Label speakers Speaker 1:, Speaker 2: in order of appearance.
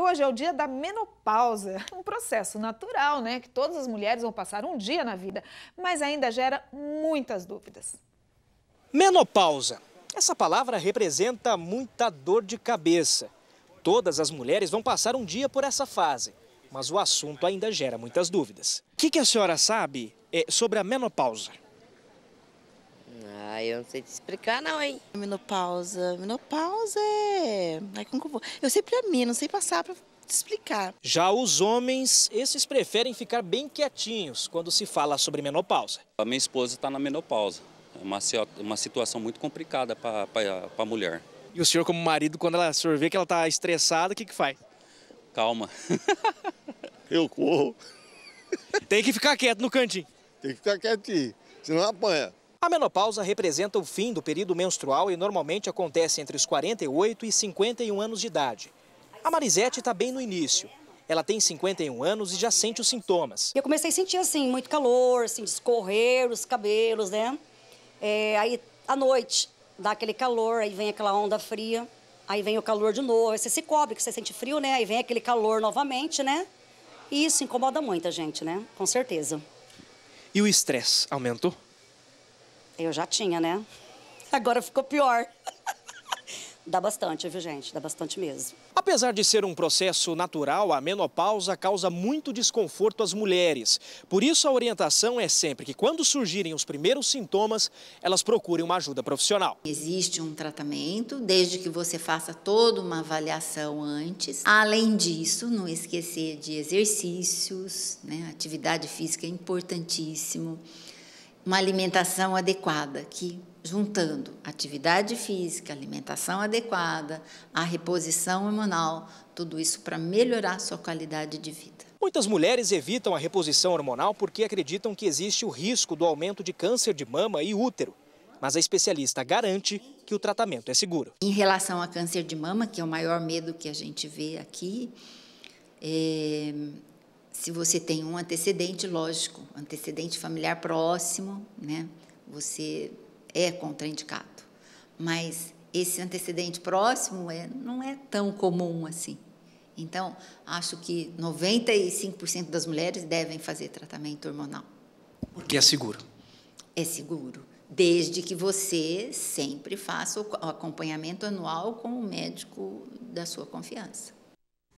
Speaker 1: Hoje é o dia da menopausa, um processo natural, né, que todas as mulheres vão passar um dia na vida, mas ainda gera muitas dúvidas. Menopausa. Essa palavra representa muita dor de cabeça. Todas as mulheres vão passar um dia por essa fase, mas o assunto ainda gera muitas dúvidas. O que, que a senhora sabe eh, sobre a menopausa?
Speaker 2: Ah, eu não sei te explicar não, hein? Menopausa. Menopausa é... Ai, como que eu vou? Eu sei pra mim, não sei passar pra
Speaker 3: te explicar.
Speaker 1: Já os homens, esses preferem ficar bem quietinhos quando se fala sobre menopausa. A minha esposa está na menopausa. É uma, uma situação muito complicada para a mulher. E o senhor, como marido, quando ela senhor vê que ela está estressada, o que, que faz? Calma. eu corro. Tem que ficar quieto no cantinho. Tem que ficar quietinho, senão apanha. A menopausa representa o fim do período menstrual e normalmente acontece entre os 48 e 51 anos de idade. A Marisete está bem no início. Ela tem 51 anos e já sente os sintomas.
Speaker 3: Eu comecei a sentir, assim, muito calor, assim, escorrer os cabelos, né? É, aí, à noite, dá aquele calor, aí vem aquela onda fria, aí vem o calor de novo, você se cobre, que você sente frio, né? Aí vem aquele calor novamente, né? E isso incomoda muita gente, né? Com certeza.
Speaker 1: E o estresse aumentou?
Speaker 3: Eu já tinha, né? Agora ficou pior. Dá bastante, viu, gente? Dá bastante mesmo.
Speaker 1: Apesar de ser um processo natural, a menopausa causa muito desconforto às mulheres. Por isso, a orientação é sempre que, quando surgirem os primeiros sintomas, elas procurem uma ajuda profissional.
Speaker 2: Existe um tratamento, desde que você faça toda uma avaliação antes. Além disso, não esquecer de exercícios, né? atividade física é importantíssimo uma alimentação adequada, que juntando atividade física, alimentação adequada, a reposição hormonal, tudo isso para melhorar sua qualidade de vida.
Speaker 1: Muitas mulheres evitam a reposição hormonal porque acreditam que existe o risco do aumento de câncer de mama e útero. Mas a especialista garante que o tratamento é seguro.
Speaker 2: Em relação a câncer de mama, que é o maior medo que a gente vê aqui, é, se você tem um antecedente, lógico, antecedente familiar próximo, né, você é contraindicado. Mas esse antecedente próximo é, não é tão comum assim. Então, acho que 95% das mulheres devem fazer tratamento hormonal.
Speaker 1: Porque é seguro.
Speaker 2: É seguro, desde que você sempre faça o acompanhamento anual com o médico da sua confiança.